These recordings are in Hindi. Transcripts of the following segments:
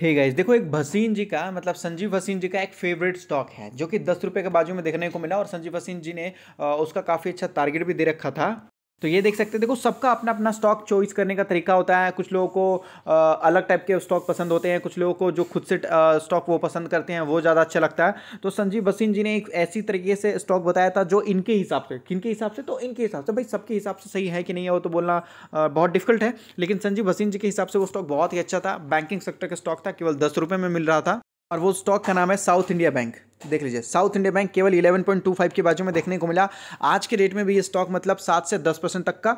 हे गाइस देखो एक भसीन जी का मतलब संजीव भसीन जी का एक फेवरेट स्टॉक है जो कि दस रुपये के बाजू में देखने को मिला और संजीव भसीन जी ने उसका काफ़ी अच्छा टारगेट भी दे रखा था तो ये देख सकते हैं देखो सबका अपना अपना स्टॉक चॉइस करने का तरीका होता है कुछ लोगों को अलग टाइप के स्टॉक पसंद होते हैं कुछ लोगों को जो खुद से स्टॉक वो पसंद करते हैं वो ज़्यादा अच्छा लगता है तो संजीव बसीन जी ने एक ऐसी तरीके से स्टॉक बताया था जो इनके हिसाब से किन के हिसाब से तो इनके हिसाब से भाई सबके हिसाब से सही है कि नहीं है वो तो बोलना बहुत डिफिकल्ट है लेकिन संजीव बसीन जी के हिसाब से वो स्टॉक बहुत ही अच्छा था बैंकिंग सेक्टर का स्टॉक था केवल दस में मिल रहा था और वो स्टॉक का नाम है साउथ इंडिया बैंक देख लीजिए साउथ इंडिया बैंक केवल 11.25 के बाजू में देखने को मिला आज के रेट में भी ये स्टॉक मतलब सात से दस परसेंट तक का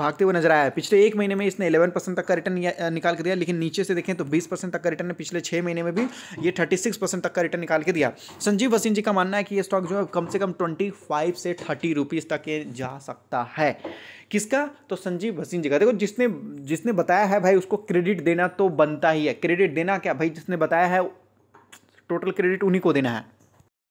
भागते हुए नजर आया है पिछले एक महीने में इसने 11 परसेंट तक का रिटर्न निकाल के दिया लेकिन नीचे से देखें तो 20 परसेंट तक का रिटर्न पिछले छः महीने में भी ये 36 परसेंट तक का रिटर्न निकाल के दिया संजीव वसीम जी का मानना है कि ये स्टॉक जो है कम से कम 25 से 30 रुपीज़ तक ये जा सकता है किसका तो संजीव वसीम जी का देखो जिसने जिसने बताया है भाई उसको क्रेडिट देना तो बनता ही है क्रेडिट देना क्या भाई जिसने बताया है टोटल क्रेडिट उन्हीं को देना है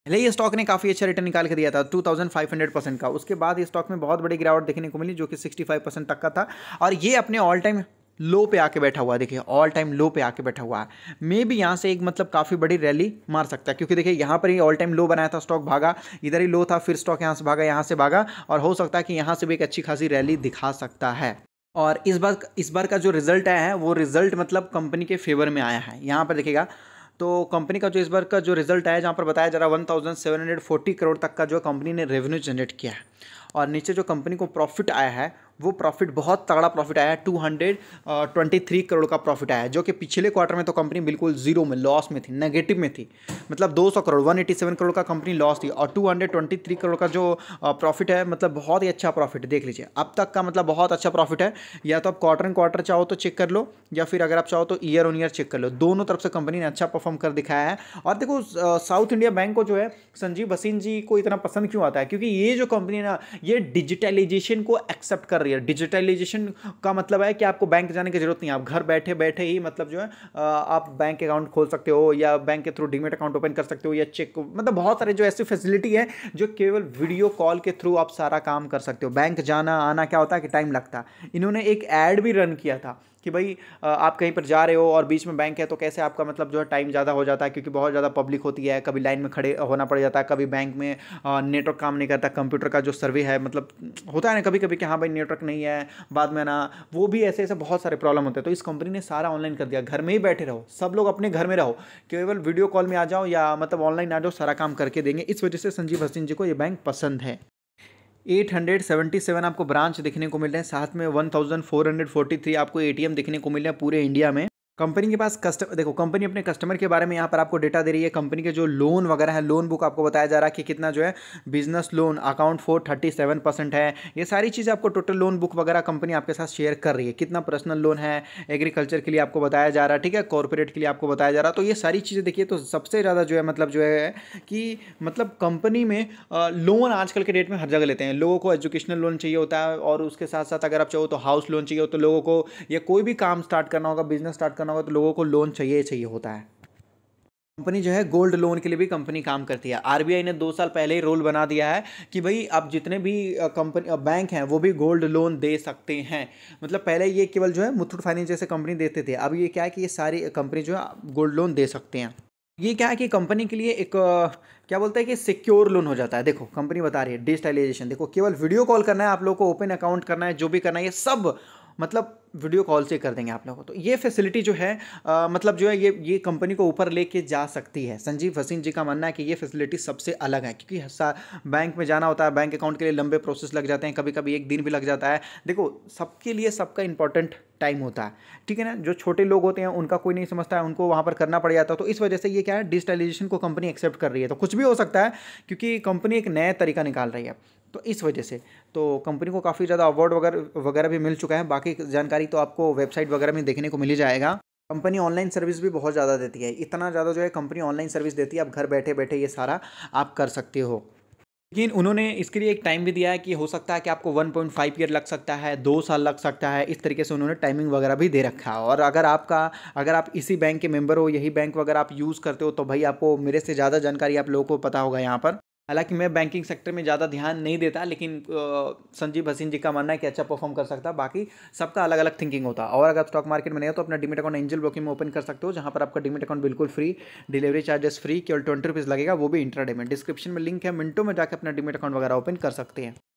पहले ये स्टॉक ने काफ़ी अच्छा रिटर्न निकाल के दिया था 2500 परसेंट का उसके बाद ये स्टॉक में बहुत बड़ी गिरावट देखने को मिली जो कि 65 परसेंट तक का था और ये अपने ऑल टाइम लो पे आके बैठा हुआ है देखिए ऑल टाइम लो पे आके बैठा हुआ है मे भी यहाँ से एक मतलब काफ़ी बड़ी रैली मार सकता है क्योंकि देखिए यहाँ पर ही ऑल टाइम लो बनाया था स्टॉक भागा इधर ही लो था फिर स्टॉक यहाँ से भागा यहाँ से भागा और हो सकता है कि यहाँ से भी एक अच्छी खासी रैली दिखा सकता है और इस बार इस बार का जो रिजल्ट आया है वो रिजल्ट मतलब कंपनी के फेवर में आया है यहाँ पर देखिएगा तो कंपनी का जो इस बार का जो रिजल्ट आया जहाँ पर बताया जा रहा है one thousand seven hundred forty crore तक का जो कंपनी ने रेवेन्यू जनरेट किया है और नीचे जो कंपनी को प्रॉफिट आया है वो प्रॉफिट बहुत तगड़ा प्रॉफिट आया two hundred twenty three crore का प्रॉफिट आया जो कि पिछले क्वार्टर में तो कंपनी बिल्कुल जीरो में लॉस में थी नेगेटिव में थी मतलब दो सौ crore one eighty seven crore का कंपनी लॉस थी और two hundred twenty three crore का जो प्रॉफिट है मतलब बहुत ही अच्छा प्रॉफिट देख लीजिए अब तक का मतलब बहुत अच्छा प्रॉफिट है या तो आप क्वार्टर एंड क्वार्टर चाहो तो चेक कर लो या फिर अगर आप चाहो तो ईयर ऑन ईयर चेक कर लो दोनों तरफ से कंपनी ने अच्छा परफॉर्म कर दिखाया है और देखो साउथ इंडिया बैंक को जो है संजीव भसीन जी को इतना पसंद क्यों आता है क्योंकि ये जो कंपनी है ना ये डिजिटलाइजेशन को एक्सेप्ट कर रही रही है डिजिटलाइजेशन का मतलब है कि आपको बैंक जाने की जरूरत नहीं है आप घर बैठे बैठे ही मतलब जो है आप बैंक अकाउंट खोल सकते हो या बैंक के थ्रू डीमेट अकाउंट ओपन कर सकते हो या चेक मतलब बहुत सारे जो ऐसी फैसिलिटी है जो केवल वीडियो कॉल के थ्रू आप सारा काम कर सकते हो बैंक जाना आना क्या होता है कि टाइम लगता इन्होंने एक ऐड भी रन किया था कि भाई आप कहीं पर जा रहे हो और बीच में बैंक है तो कैसे आपका मतलब जो है टाइम ज़्यादा हो जाता है क्योंकि बहुत ज़्यादा पब्लिक होती है कभी लाइन में खड़े होना पड़ जाता है कभी बैंक में नेटवर्क काम नहीं करता कंप्यूटर का जो सर्वे है मतलब होता है ना कभी कभी कि हाँ भाई नेटवर्क नहीं है बाद में ना वो भी ऐसे ऐसे बहुत सारे प्रॉब्लम होते हैं तो इस कंपनी ने सारा ऑनलाइन कर दिया घर में ही बैठे रहो सब लोग अपने घर में रहो केवल वीडियो कॉल में आ जाओ या मतलब ऑनलाइन आ जाओ सारा काम करके देंगे इस वजह से संजीव हसिन जी को ये बैंक पसंद है 877 आपको ब्रांच देखने को मिल रहे हैं साथ में 1443 आपको एटीएम देखने को मिल रहे है पूरे इंडिया में कंपनी के पास कस्टमर देखो कंपनी अपने कस्टमर के बारे में यहाँ पर आपको डेटा दे रही है कंपनी के जो लोन वगैरह है लोन बुक आपको बताया जा रहा है कि कितना जो है business loan account four thirty seven percent है ये सारी चीज़ें आपको टोटल लोन बुक वगैरह कंपनी आपके साथ शेयर कर रही है कितना पर्सनल लोन है एग्रीकल्चर के लिए आपको बताया जा रहा है ठीक है कॉरपोरेट के लिए आपको बताया जा रहा है तो ये सारी चीज़ें देखिए तो सबसे ज़्यादा जो है मतलब जो है कि मतलब कंपनी में लोन आजकल के डेट में हर जगह लेते हैं लोगों को एजुकेशनल लोन चाहिए होता है और उसके साथ साथ अगर आप चाहो तो हाउस लोन चाहिए हो तो लोगों को या कोई भी काम स्टार्ट करना होगा बिजनेस स्टार्ट करना होगा तो लोगों को लोन चाहिए चाहिए होता है कंपनी जो है गोल्ड लोन के लिए भी कंपनी काम करती है आरबीआई ने दो साल पहले ही रूल बना दिया है कि भाई आप जितने भी कंपनी बैंक हैं वो भी गोल्ड लोन दे सकते हैं मतलब पहले ये केवल जो है मुथुट फाइनेंस जैसे कंपनी देते थे अब ये क्या है कि ये सारी कंपनी जो है गोल्ड लोन दे सकते हैं ये क्या है कि कंपनी के लिए एक क्या बोलते हैं कि सिक्योर लोन हो जाता है देखो कंपनी बता रही है डिजिटलाइजेशन देखो केवल वीडियो कॉल करना है आप लोग को ओपन अकाउंट करना है जो भी करना है ये सब मतलब वीडियो कॉल से कर देंगे आप लोगों को तो ये फैसिलिटी जो है आ, मतलब जो है ये ये कंपनी को ऊपर लेके जा सकती है संजीव हसीन जी का मानना है कि ये फैसिलिटी सबसे अलग है क्योंकि बैंक में जाना होता है बैंक अकाउंट के लिए लंबे प्रोसेस लग जाते हैं कभी कभी एक दिन भी लग जाता है देखो सबके लिए सबका इंपॉर्टेंट टाइम होता है ठीक है ना जो छोटे लोग होते हैं उनका कोई नहीं समझता है उनको वहाँ पर करना पड़ जाता है तो इस वजह से ये क्या है डिजिटलाइजेशन को कंपनी एक्सेप्ट कर रही है तो कुछ भी हो सकता है क्योंकि कंपनी एक नया तरीका निकाल रही है तो इस वजह से तो कंपनी को काफ़ी ज़्यादा अवार्ड वगैरह वगैरह भी मिल चुका है बाकी जानकारी तो आपको वेबसाइट वगैरह में देखने को मिल ही जाएगा कंपनी ऑनलाइन सर्विस भी बहुत ज़्यादा देती है इतना ज़्यादा जो है कंपनी ऑनलाइन सर्विस देती है आप घर बैठे बैठे ये सारा आप कर सकते हो लेकिन उन्होंने इसके लिए एक टाइम भी दिया है कि हो सकता है कि आपको 1.5 ईयर लग सकता है दो साल लग सकता है इस तरीके से उन्होंने टाइमिंग वगैरह भी दे रखा है और अगर आपका अगर आप इसी बैंक के मेंबर हो यही बैंक वगैरह आप यूज़ करते हो तो भाई आपको मेरे से ज़्यादा जानकारी आप लोगों को पता होगा यहाँ पर हालांकि मैं बैंकिंग सेक्टर में ज़्यादा ध्यान नहीं देता लेकिन संजीव हसीन जी का मानना है कि अच्छा परफॉर्म कर सकता बाकी सबका अलग अलग थिंकिंग होता और अगर स्टॉक मार्केट में नहीं हो तो अपना डिमिट अकाउंट एंजल ब्रोकिंग में ओपन कर सकते हो जहाँ पर आपका डिमिट अकाउंट बिल्कुल फ्री डिलीवरी चार्जेस फ्री केवल ट्वेंटी रुपीज़ लगेगा वो भी इंट्राडे में डिस्क्रिप्शन में लिंक है मिनटों में जाकर अपना डिमिट अकाउंट वगैरह ओपन कर सकते हैं